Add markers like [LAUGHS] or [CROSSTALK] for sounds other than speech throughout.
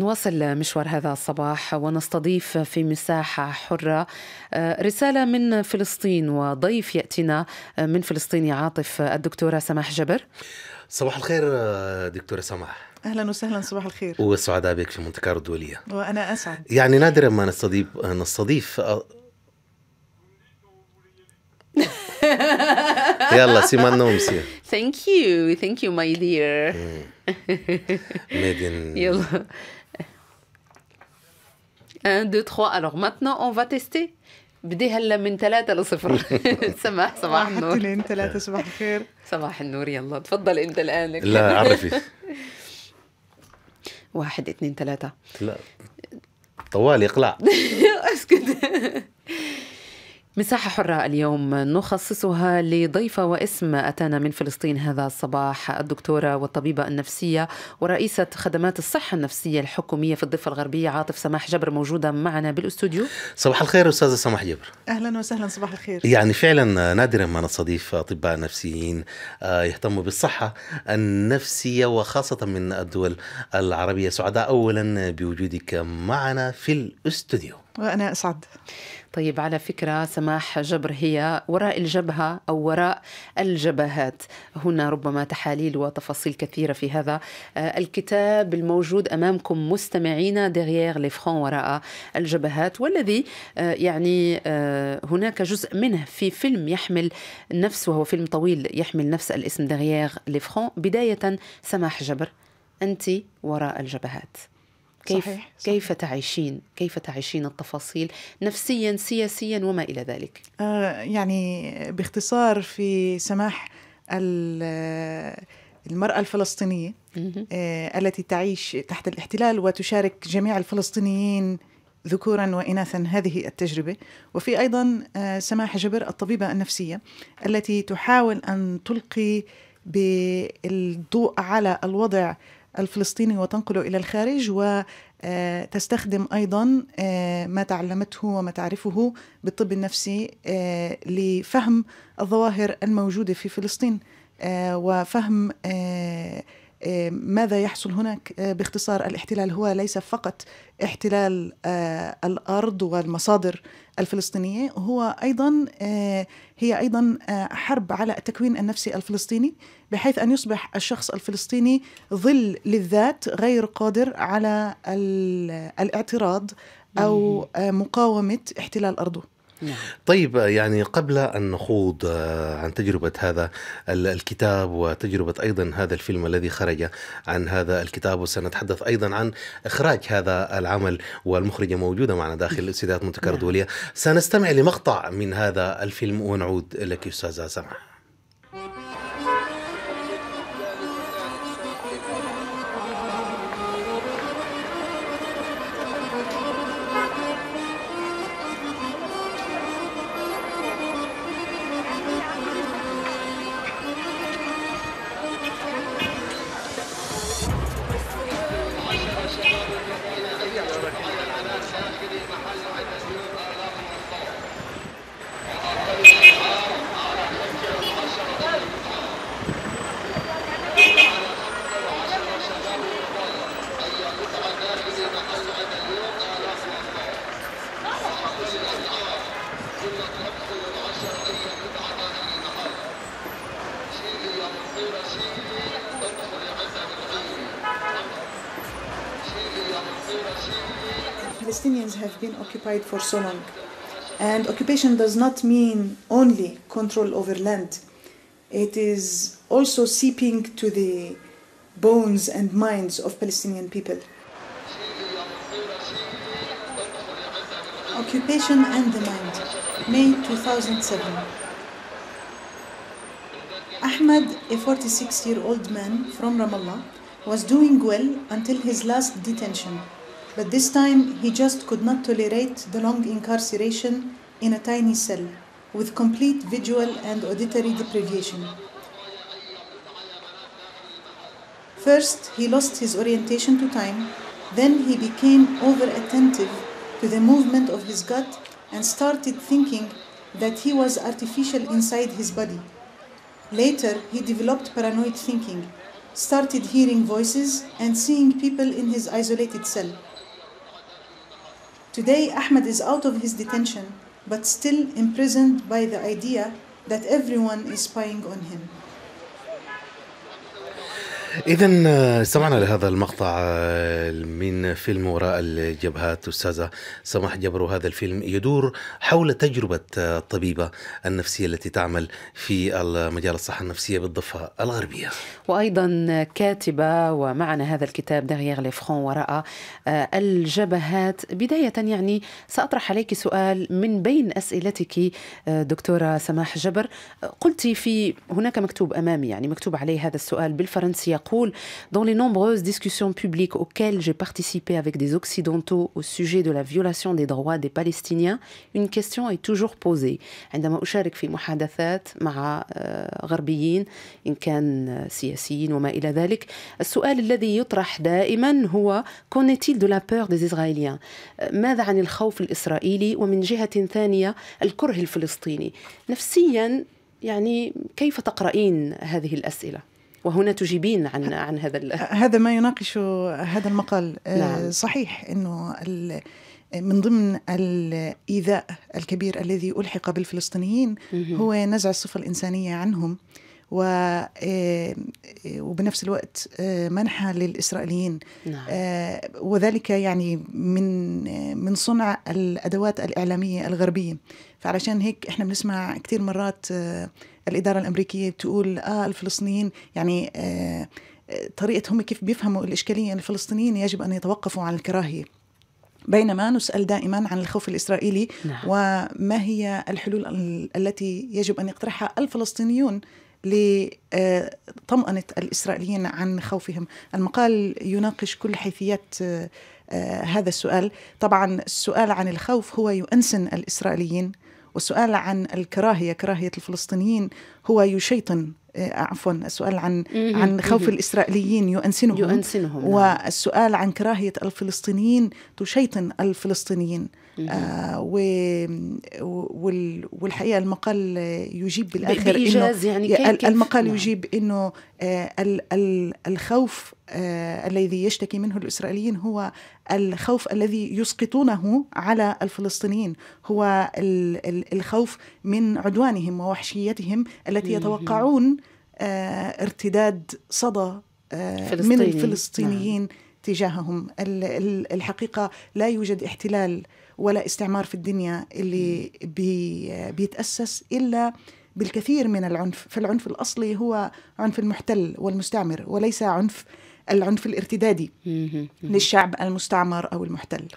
نواصل مشوار هذا الصباح ونستضيف في مساحة حرة آه، رسالة من فلسطين وضيف يأتينا آه، من فلسطين عاطف آه، الدكتورة سماح جبر صباح الخير دكتورة سماح اهلا وسهلا صباح الخير وسعداء بك في مونتي كارلو الدولية وانا اسعد يعني نادرا ما نستضيف نستضيف [LAUGHS] يلا سيما النوم سي ثانك يو ثانك يو ماي دير يلا 1 2 3 alors maintenant on va tester بدي هلا من ثلاثة لصفر [LAUGHS] سماح صباح النور حطي ثلاثة صباح الخير صباح النور يلا تفضل انت الان لا عرفي [LAUGHS] واحد اثنين ثلاثة لا طوالي اقلع [LAUGHS] اسكت مساحة حرة اليوم نخصصها لضيفة واسم أتانا من فلسطين هذا الصباح الدكتورة والطبيبة النفسية ورئيسة خدمات الصحة النفسية الحكومية في الضفة الغربية عاطف سماح جبر موجودة معنا بالاستوديو صباح الخير أستاذة سماح جبر أهلا وسهلا صباح الخير يعني فعلا نادرا ما نستضيف أطباء نفسيين آه، يهتموا بالصحة النفسية وخاصة من الدول العربية سعداء أولا بوجودك معنا في الاستوديو وأنا أسعد طيب على فكرة سماح جبر هي وراء الجبهة أو وراء الجبهات هنا ربما تحاليل وتفاصيل كثيرة في هذا آه، الكتاب الموجود أمامكم مستمعين ديغيير لي وراء الجبهات والذي آه، يعني آه، هناك جزء منه في فيلم يحمل نفس وهو فيلم طويل يحمل نفس الاسم ديغيير لي بداية سماح جبر أنت وراء الجبهات كيف صحيح. صحيح. كيف تعيشين كيف تعيشين التفاصيل نفسيا سياسيا وما الى ذلك آه يعني باختصار في سماح المرأة الفلسطينية آه التي تعيش تحت الاحتلال وتشارك جميع الفلسطينيين ذكورا واناثا هذه التجربه وفي ايضا آه، سماح جبر الطبيبه النفسيه التي تحاول ان تلقي بالضوء على الوضع الفلسطيني وتنقله الى الخارج وتستخدم آه، ايضا آه، ما تعلمته وما تعرفه بالطب النفسي آه، لفهم الظواهر الموجوده في فلسطين وفهم ماذا يحصل هناك آه، باختصار الاحتلال هو ليس فقط احتلال آه، الارض والمصادر الفلسطينيه هو ايضا آه، هي ايضا حرب على التكوين النفسي الفلسطيني بحيث ان يصبح الشخص الفلسطيني ظل للذات غير قادر على الاعتراض او مقاومه احتلال ارضه نعم. طيب يعني قبل أن نخوض آه، عن تجربة هذا الكتاب وتجربة أيضا هذا الفيلم الذي خرج عن هذا الكتاب وسنتحدث أيضا عن إخراج هذا العمل والمخرجة موجودة معنا داخل استديوهات مبتكرة نعم. سنستمع لمقطع من هذا الفيلم ونعود لك أستاذة سماح Palestinians have been occupied for so long. And occupation does not mean only control over land, it is also seeping to the bones and minds of Palestinian people. Occupation and the Mind, May 2007. Ahmed, a 46 year old man from Ramallah, was doing well until his last detention. But this time he just could not tolerate the long incarceration in a tiny cell with complete visual and auditory deprivation. First, he lost his orientation to time, then he became over attentive to the movement of his gut and started thinking that he was artificial inside his body. Later, he developed paranoid thinking, started hearing voices and seeing people in his isolated cell. Today, Ahmed is out of his detention, but still imprisoned by the idea that everyone is spying on him. اذا استمعنا آه، لهذا المقطع آه، من فيلم وراء الجبهات استاذه سماح جبر هذا الفيلم يدور حول تجربه آه، الطبيبه النفسيه التي تعمل في مجال الصحه النفسيه بالضفه الغربيه وايضا كاتبه ومعنا هذا الكتاب دغيغ لي فرون وراء الجبهات بدايه يعني ساطرح عليك سؤال من بين اسئلتك دكتوره سماح جبر قلتي في هناك مكتوب امامي يعني مكتوب عليه هذا السؤال بالفرنسيه يقول Dans les nombreuses discussions publiques auxquelles j'ai participé avec des Occidentaux au sujet de la violation des droits des Palestiniens, une question est toujours posée. عندما أشارك في محادثات مع غربيين إن كان سياسيين وما إلى ذلك السؤال الذي يطرح دائما هو Qu'en est-il de la peur des Israéliens ماذا عن الخوف الإسرائيلي ومن جهة ثانية الكره الفلسطيني نفسيا يعني كيف تقرأين هذه الأسئلة؟ وهنا تجيبين عن عن هذا هذا ما يناقش هذا المقال آه، نعم. صحيح انه من ضمن الايذاء الكبير الذي الحق بالفلسطينيين هو نزع الصفه الانسانيه عنهم و آه، وبنفس الوقت آه، منحها للاسرائيليين نعم. وذلك يعني من من صنع الادوات الاعلاميه الغربيه فعلشان هيك احنا بنسمع كثير مرات الاداره الامريكيه بتقول اه الفلسطينيين يعني آه طريقه هم كيف بيفهموا الاشكاليه الفلسطينيين يجب ان يتوقفوا عن الكراهيه بينما نسأل دائما عن الخوف الإسرائيلي نعم. وما هي الحلول التي يجب أن يقترحها الفلسطينيون لطمأنة آه، الإسرائيليين عن خوفهم المقال يناقش كل حيثيات آه، آه، هذا السؤال طبعا السؤال عن الخوف هو يؤنسن الإسرائيليين والسؤال عن الكراهية كراهية الفلسطينيين هو يشيطن آه، عفوا السؤال عن عن خوف الاسرائيليين يؤنسنهم يؤنسنهم نعم. والسؤال عن كراهيه الفلسطينيين تشيطن الفلسطينيين آه و... وال... والحقيقه المقال يجيب بالاخر انه يعني كيف المقال كيف نعم. يجيب انه آه الخوف آه الذي يشتكي منه الاسرائيليين هو الخوف الذي يسقطونه على الفلسطينيين هو ال... ال... الخوف من عدوانهم ووحشيتهم التي يتوقعون آه ارتداد صدى آه من الفلسطينيين نعم. تجاههم الحقيقه لا يوجد احتلال ولا استعمار في الدنيا اللي بي بيتأسس إلا بالكثير من العنف فالعنف الأصلي هو عنف المحتل والمستعمر وليس عنف العنف الارتدادي للشعب المستعمر او المحتل.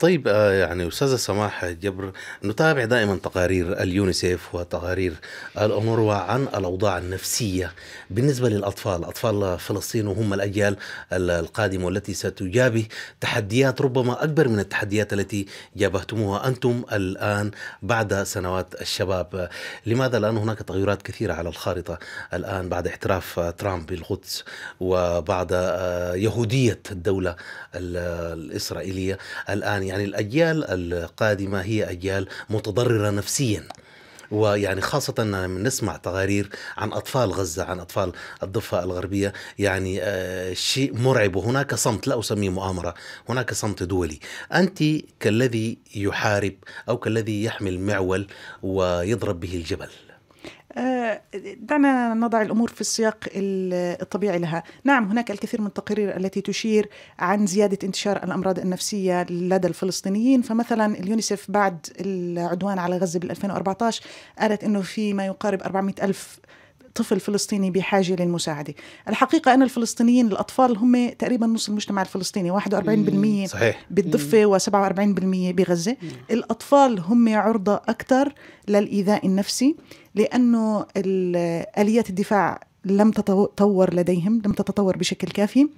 طيب آه، يعني استاذه سماح جبر نتابع دائما تقارير اليونيسيف وتقارير الامور وعن الاوضاع النفسيه بالنسبه للاطفال، اطفال فلسطين وهم الاجيال القادمه والتي ستجابه تحديات ربما اكبر من التحديات التي جابهتموها انتم الان بعد سنوات الشباب، لماذا؟ لان هناك تغيرات كثيره على الخارطه الان بعد احتراف ترامب بالقدس وبعد يهودية الدولة الإسرائيلية الآن يعني الأجيال القادمة هي أجيال متضررة نفسياً ويعني خاصة نسمع تقارير عن أطفال غزة عن أطفال الضفة الغربية يعني آه، شيء مرعب وهناك صمت لا أسميه مؤامرة هناك صمت دولي أنت كالذي يحارب أو كالذي يحمل معول ويضرب به الجبل دعنا نضع الأمور في السياق الطبيعي لها نعم هناك الكثير من التقارير التي تشير عن زيادة انتشار الأمراض النفسية لدى الفلسطينيين فمثلا اليونيسف بعد العدوان على غزة بال 2014 قالت أنه في ما يقارب 400 ألف طفل فلسطيني بحاجه للمساعده الحقيقه ان الفلسطينيين الاطفال هم تقريبا نص المجتمع الفلسطيني 41% صحيح. بالضفه و47% بغزه الاطفال هم عرضه اكثر للايذاء النفسي لانه اليات الدفاع لم تتطور لديهم لم تتطور بشكل كافي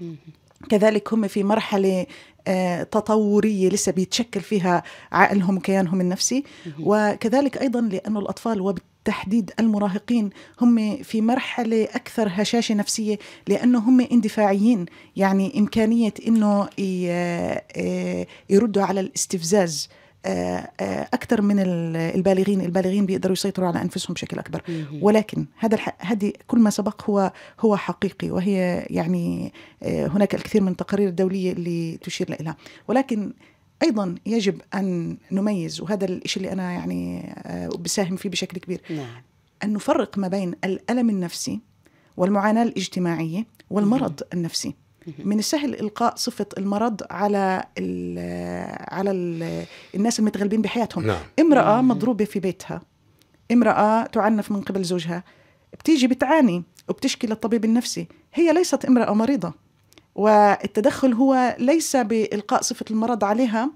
كذلك هم في مرحلة آه، تطورية لسه بيتشكل فيها عقلهم وكيانهم النفسي وكذلك أيضا لأن الأطفال بالتحديد المراهقين هم في مرحلة أكثر هشاشة نفسية لأنه هم اندفاعيين يعني إمكانية أنه آه، آه، يردوا على الاستفزاز آه، اكثر من البالغين البالغين بيقدروا يسيطروا على انفسهم بشكل اكبر ولكن هذا هذه كل ما سبق هو هو حقيقي وهي يعني هناك الكثير من التقارير الدوليه اللي تشير لها ولكن ايضا يجب ان نميز وهذا الشيء اللي انا يعني آه، بساهم فيه بشكل كبير نعم. ان نفرق ما بين الالم النفسي والمعاناه الاجتماعيه والمرض النفسي من السهل القاء صفه المرض على الـ على الـ الناس المتغلبين بحياتهم نعم. امراه مضروبه في بيتها امراه تعنف من قبل زوجها بتيجي بتعاني وبتشكي للطبيب النفسي هي ليست امراه مريضه والتدخل هو ليس بإلقاء صفة المرض عليها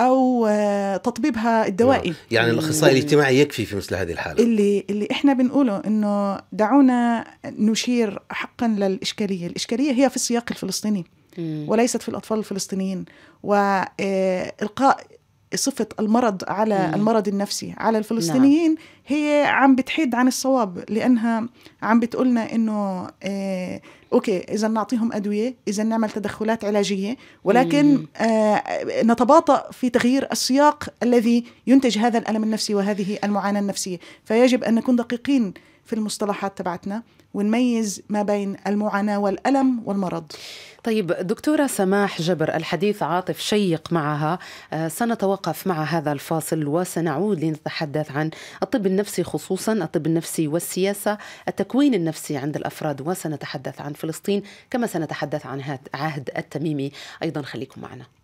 او آه، تطبيبها الدوائي نعم. يعني الاخصائي الاجتماعي يكفي في مثل هذه الحاله اللي اللي احنا بنقوله انه دعونا نشير حقا للاشكاليه الاشكاليه هي في السياق الفلسطيني وليست في الاطفال الفلسطينيين والقاء آه، صفة المرض على مم. المرض النفسي على الفلسطينيين نعم. هي عم بتحيد عن الصواب لأنها عم بتقولنا إنه آه أوكي إذا نعطيهم أدوية إذا نعمل تدخلات علاجية ولكن آه نتباطأ في تغيير السياق الذي ينتج هذا الألم النفسي وهذه المعاناة النفسية فيجب أن نكون دقيقين في المصطلحات تبعتنا ونميز ما بين المعاناة والألم والمرض طيب دكتورة سماح جبر الحديث عاطف شيق معها آه، سنتوقف مع هذا الفاصل وسنعود لنتحدث عن الطب النفسي خصوصا الطب النفسي والسياسة التكوين النفسي عند الأفراد وسنتحدث عن فلسطين كما سنتحدث عن عهد التميمي أيضا خليكم معنا